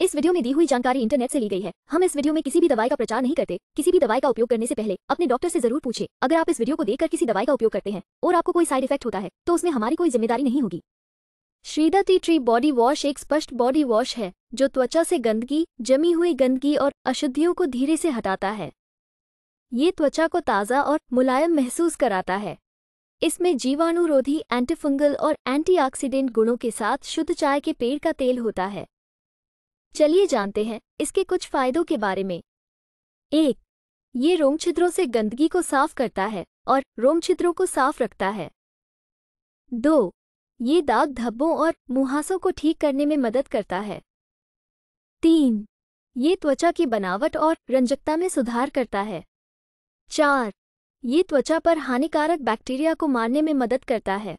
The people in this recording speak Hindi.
इस वीडियो में दी हुई जानकारी इंटरनेट से ली गई है हम इस वीडियो में किसी भी दवाई का प्रचार नहीं करते किसी भी दवाई का उपयोग करने से पहले अपने डॉक्टर से जरूर पूछे अगर आप इस वीडियो को देखकर किसी दवाई का उपयोग करते हैं और आपको कोई साइड इफेक्ट होता है तो उसमें हमारी कोई जिम्मेदारी नहीं होगी श्रीदा टी ट्री बॉडी वॉश एक स्पष्ट बॉडी वॉश है जो त्वचा से गंदगी जमी हुई गंदगी और अशुद्धियों को धीरे से हटाता है ये त्वचा को ताज़ा और मुलायम महसूस कराता है इसमें जीवाणुरोधी एंटीफंगल और एंटीऑक्सीडेंट गुणों के साथ शुद्ध चाय के पेड़ का तेल होता है चलिए जानते हैं इसके कुछ फायदों के बारे में एक ये रोमछिद्रों से गंदगी को साफ करता है और रोमछिद्रों को साफ रखता है दो ये दाग धब्बों और मुहासों को ठीक करने में मदद करता है तीन ये त्वचा की बनावट और रंजकता में सुधार करता है चार ये त्वचा पर हानिकारक बैक्टीरिया को मारने में मदद करता है